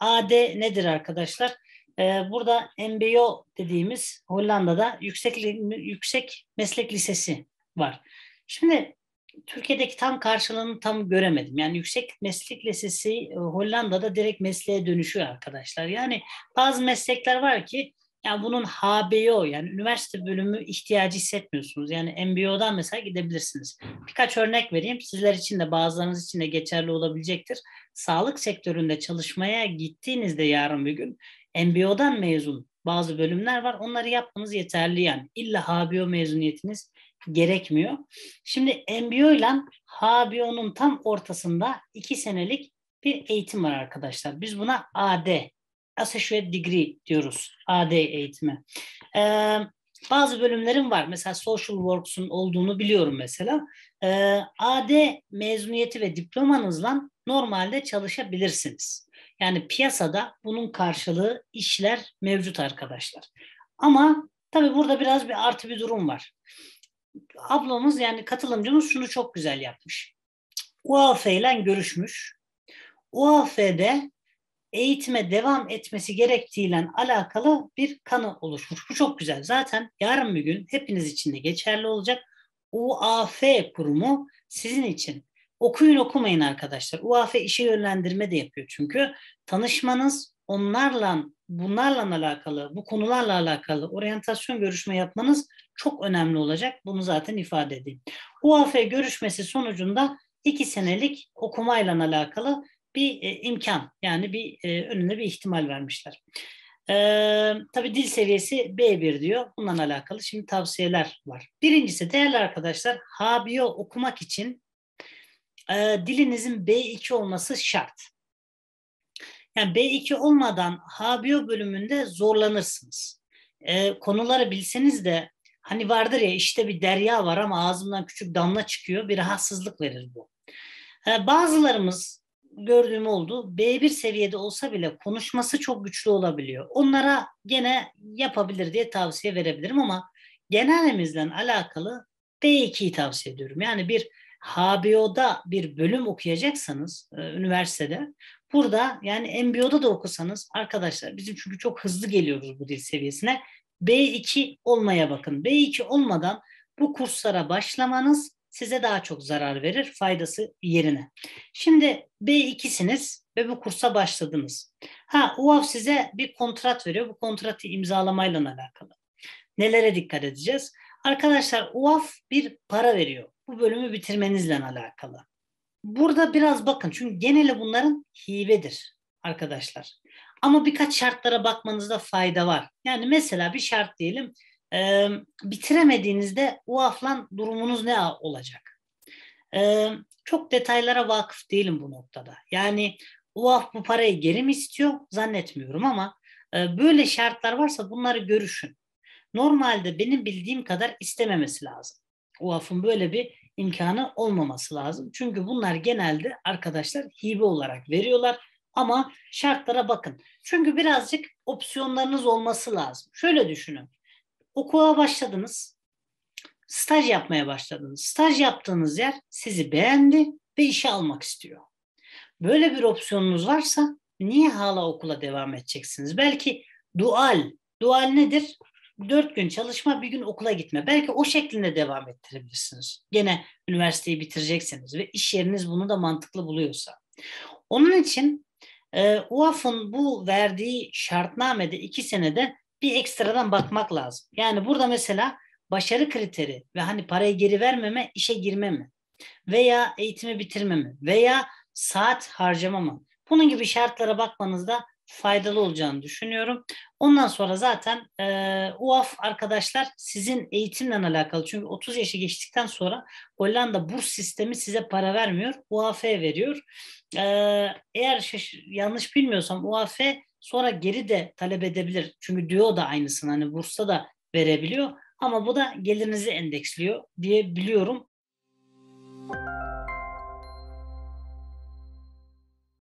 AD nedir arkadaşlar? Ee, burada MBO dediğimiz Hollanda'da yüksek, yüksek meslek lisesi var. Şimdi Türkiye'deki tam karşılığını tam göremedim. Yani yüksek meslek lisesi e, Hollanda'da direkt mesleğe dönüşüyor arkadaşlar. Yani bazı meslekler var ki yani bunun HBO yani üniversite bölümü ihtiyacı hissetmiyorsunuz. Yani MBO'dan mesela gidebilirsiniz. Birkaç örnek vereyim. Sizler için de bazılarınız için de geçerli olabilecektir. Sağlık sektöründe çalışmaya gittiğinizde yarın bir gün MBO'dan mezun bazı bölümler var. Onları yapmanız yeterli yani. İlla HBO mezuniyetiniz gerekmiyor. Şimdi MBO ile HBO'nun tam ortasında iki senelik bir eğitim var arkadaşlar. Biz buna AD Associate Degree diyoruz. AD eğitimi. Ee, bazı bölümlerim var. Mesela Social Works'un olduğunu biliyorum mesela. Ee, AD mezuniyeti ve diplomanızla normalde çalışabilirsiniz. Yani piyasada bunun karşılığı işler mevcut arkadaşlar. Ama tabii burada biraz bir artı bir durum var. Ablamız yani katılımcımız şunu çok güzel yapmış. UAF ile görüşmüş. UAF'de eğitime devam etmesi gerektiğiyle alakalı bir kanı oluşmuş. Bu çok güzel. Zaten yarın bir gün hepiniz için de geçerli olacak. UAF kurumu sizin için. Okuyun okumayın arkadaşlar. UAF işe yönlendirme de yapıyor çünkü. Tanışmanız onlarla bunlarla alakalı, bu konularla alakalı oryantasyon görüşme yapmanız çok önemli olacak. Bunu zaten ifade edeyim. UAF görüşmesi sonucunda iki senelik okumayla alakalı bir e, imkan yani bir e, önüne bir ihtimal vermişler. E, tabii dil seviyesi B1 diyor. bundan alakalı şimdi tavsiyeler var. Birincisi değerli arkadaşlar Habiyo okumak için e, dilinizin B2 olması şart. Yani B2 olmadan Habiyo bölümünde zorlanırsınız. E, konuları bilseniz de hani vardır ya işte bir derya var ama ağzımdan küçük damla çıkıyor bir rahatsızlık verir bu. E, bazılarımız gördüğüm oldu. B1 seviyede olsa bile konuşması çok güçlü olabiliyor. Onlara gene yapabilir diye tavsiye verebilirim ama genelimizle alakalı B2'yi tavsiye ediyorum. Yani bir HBO'da bir bölüm okuyacaksanız e, üniversitede burada yani MBO'da da okusanız arkadaşlar bizim çünkü çok hızlı geliyoruz bu dil seviyesine. B2 olmaya bakın. B2 olmadan bu kurslara başlamanız size daha çok zarar verir faydası yerine. Şimdi B2'siniz ve bu kursa başladınız. Ha UAF size bir kontrat veriyor. Bu kontratı imzalamayla alakalı. Nelere dikkat edeceğiz? Arkadaşlar UAF bir para veriyor. Bu bölümü bitirmenizle alakalı. Burada biraz bakın çünkü geneli bunların hibedir arkadaşlar. Ama birkaç şartlara bakmanızda fayda var. Yani mesela bir şart diyelim e, bitiremediğinizde UAF'lan durumunuz ne olacak? E, çok detaylara vakıf değilim bu noktada. Yani UAF bu parayı geri mi istiyor? Zannetmiyorum ama e, böyle şartlar varsa bunları görüşün. Normalde benim bildiğim kadar istememesi lazım. UAF'ın böyle bir imkanı olmaması lazım. Çünkü bunlar genelde arkadaşlar hibe olarak veriyorlar ama şartlara bakın. Çünkü birazcık opsiyonlarınız olması lazım. Şöyle düşünün okula başladınız. Staj yapmaya başladınız. Staj yaptığınız yer sizi beğendi ve işe almak istiyor. Böyle bir opsiyonunuz varsa niye hala okula devam edeceksiniz? Belki dual, dual nedir? Dört gün çalışma, bir gün okula gitme. Belki o şeklinde devam ettirebilirsiniz. Gene üniversiteyi bitireceksiniz ve iş yeriniz bunu da mantıklı buluyorsa. Onun için e, UAF'ın bu verdiği şartnamede iki senede bir ekstradan bakmak lazım. Yani burada mesela başarı kriteri ve hani parayı geri vermeme, işe girmeme veya eğitimi bitirmeme veya saat harcamama. Bunun gibi şartlara bakmanızda faydalı olacağını düşünüyorum. Ondan sonra zaten e, UAF arkadaşlar sizin eğitimle alakalı. Çünkü 30 yaşı geçtikten sonra Hollanda burs sistemi size para vermiyor. UAF veriyor. E, eğer şaş- yanlış bilmiyorsam UAF Sonra geri de talep edebilir. Çünkü diyor da aynısını hani bursa da verebiliyor. Ama bu da gelirinizi endeksliyor diye biliyorum. Müzik